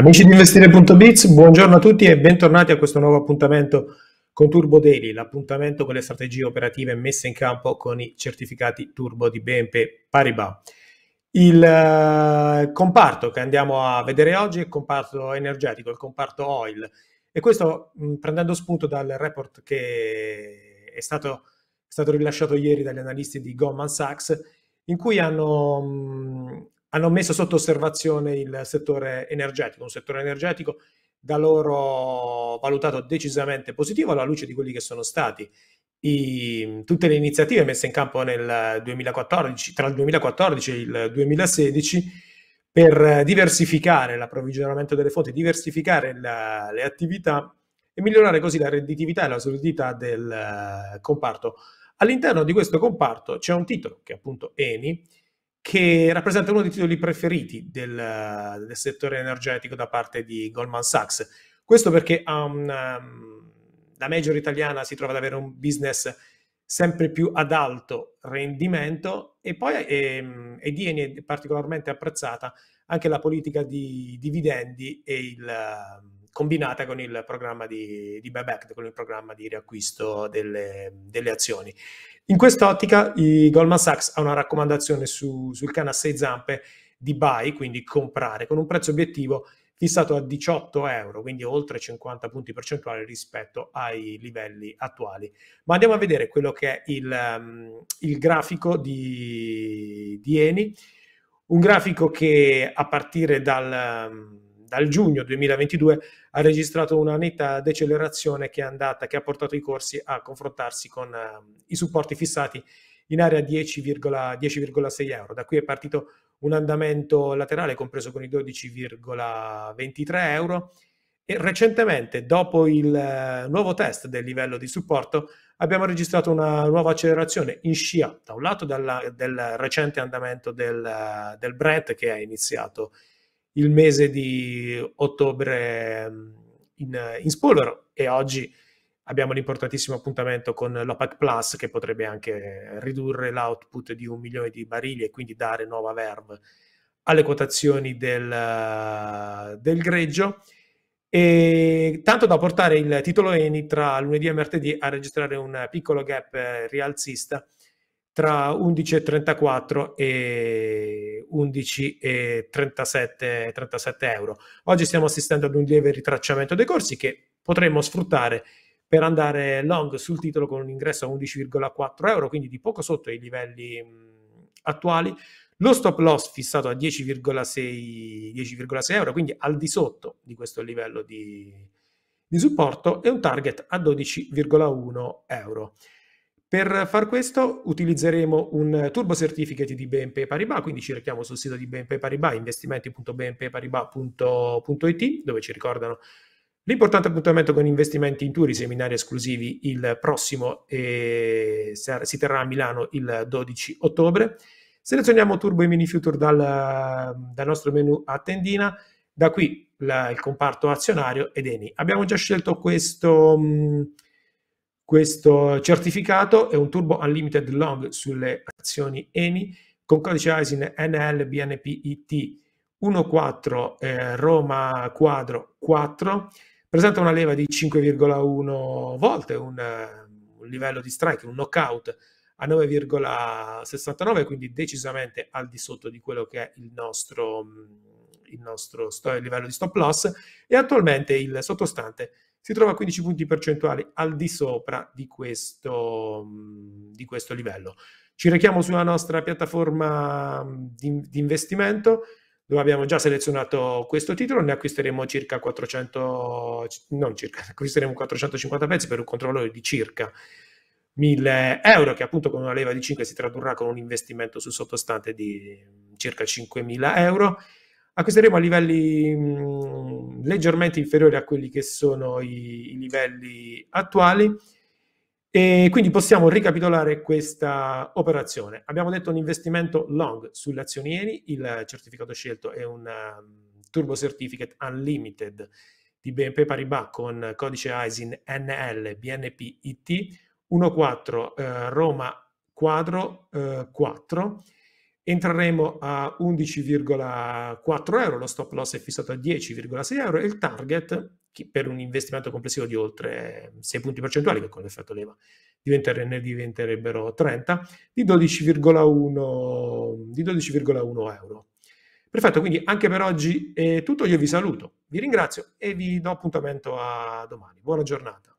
Amici di investire.biz, buongiorno a tutti e bentornati a questo nuovo appuntamento con Turbo Daily, l'appuntamento con le strategie operative messe in campo con i certificati Turbo di BNP Paribas. Il eh, comparto che andiamo a vedere oggi è il comparto energetico, il comparto oil e questo prendendo spunto dal report che è stato, è stato rilasciato ieri dagli analisti di Goldman Sachs in cui hanno hanno messo sotto osservazione il settore energetico, un settore energetico da loro valutato decisamente positivo alla luce di quelli che sono stati i, tutte le iniziative messe in campo nel 2014, tra il 2014 e il 2016 per diversificare l'approvvigionamento delle fonti, diversificare la, le attività e migliorare così la redditività e la solidità del uh, comparto. All'interno di questo comparto c'è un titolo che è appunto ENI, che rappresenta uno dei titoli preferiti del, del, settore energetico da parte di Goldman Sachs. Questo perché um, la major italiana si trova ad avere un business sempre più ad alto rendimento e poi e, ehm, e viene particolarmente apprezzata anche la politica di dividendi e il um, combinata con il programma di, di buyback, con il programma di riacquisto delle, delle azioni. In quest'ottica Goldman Sachs ha una raccomandazione su, sul cane a sei zampe di buy, quindi comprare, con un prezzo obiettivo fissato a 18 euro, quindi oltre 50 punti percentuali rispetto ai livelli attuali. Ma andiamo a vedere quello che è il, um, il grafico di, di, Eni, un grafico che a partire dal... Um, dal giugno 2022 ha registrato una netta decelerazione che, andata, che ha portato i corsi a confrontarsi con eh, i supporti fissati in area 10,6 euro. Da qui è partito un andamento laterale compreso con i 12,23 euro e recentemente, dopo il eh, nuovo test del livello di supporto, abbiamo registrato una nuova accelerazione in scia, da un lato dalla, del recente andamento del, eh, del Brent che è iniziato il mese di ottobre mm, in, in spolvero e oggi abbiamo l'importantissimo appuntamento con l'OPEC Plus che potrebbe anche ridurre l'output di un milione di barili e quindi dare nuova verve alle quotazioni del, eh, del greggio. E tanto da portare il titolo ENI tra lunedì e martedì a registrare un piccolo gap eh, rialzista tra 11,34 e 11,37 37 euro. Oggi stiamo assistendo ad un lieve ritracciamento dei corsi che potremmo sfruttare per andare long sul titolo con un ingresso a 11,4 euro, quindi di poco sotto i livelli mh, attuali. Lo stop loss fissato a 10,6, 10,6 euro, quindi al di sotto di questo livello di, di supporto, e un target a 12,1 euro. Per far questo utilizzeremo un Turbo Certificate di BNP Paribas, quindi ci rechiamo sul sito di BNP Paribas, investimenti.bnpparibas.it, dove ci ricordano l'importante appuntamento con investimenti in turi, seminari esclusivi il prossimo, e si terrà a Milano il 12 ottobre. Selezioniamo Turbo e Mini Future dal, dal nostro menu a tendina, da qui la, il comparto azionario ed ENI. Abbiamo già scelto questo... Mh, questo certificato è un turbo unlimited long sulle azioni ENI con codice ISIN NLBNPIT 14 eh, Roma quadro 4, presenta una leva di 5,1 volte, un, eh, un livello di strike, un knockout a 9,69, quindi decisamente al di sotto di quello che è il nostro, mm, il nostro livello di stop loss e attualmente il sottostante si trova a 15 punti percentuali al di sopra di questo, mm, di questo livello. Ci rechiamo sulla nostra piattaforma mm, di, di investimento dove abbiamo già selezionato questo titolo, ne acquisteremo circa 400, non circa, acquisteremo 450 pezzi per un controllo di circa 1000 euro, che appunto con una leva di 5 si tradurrà con un investimento sul sottostante di mm, circa 5000 euro. Acquisteremo a livelli leggermente inferiori a quelli che sono i, i livelli attuali. E quindi possiamo ricapitolare questa operazione. Abbiamo detto un investimento long sugli azionieri, il certificato scelto è un um, Turbo Certificate Unlimited di BNP Paribas con codice ISIN NL BNP IT 14 eh, Roma quadro eh, 4 entreremo a 11,4 euro, lo stop loss è fissato a 10,6 euro e il target per un investimento complessivo di oltre 6 punti percentuali, che con l'effetto leva diventere, ne diventerebbero 30, di 12,1 12 euro. Perfetto, quindi anche per oggi è tutto, io vi saluto, vi ringrazio e vi do appuntamento a domani. Buona giornata.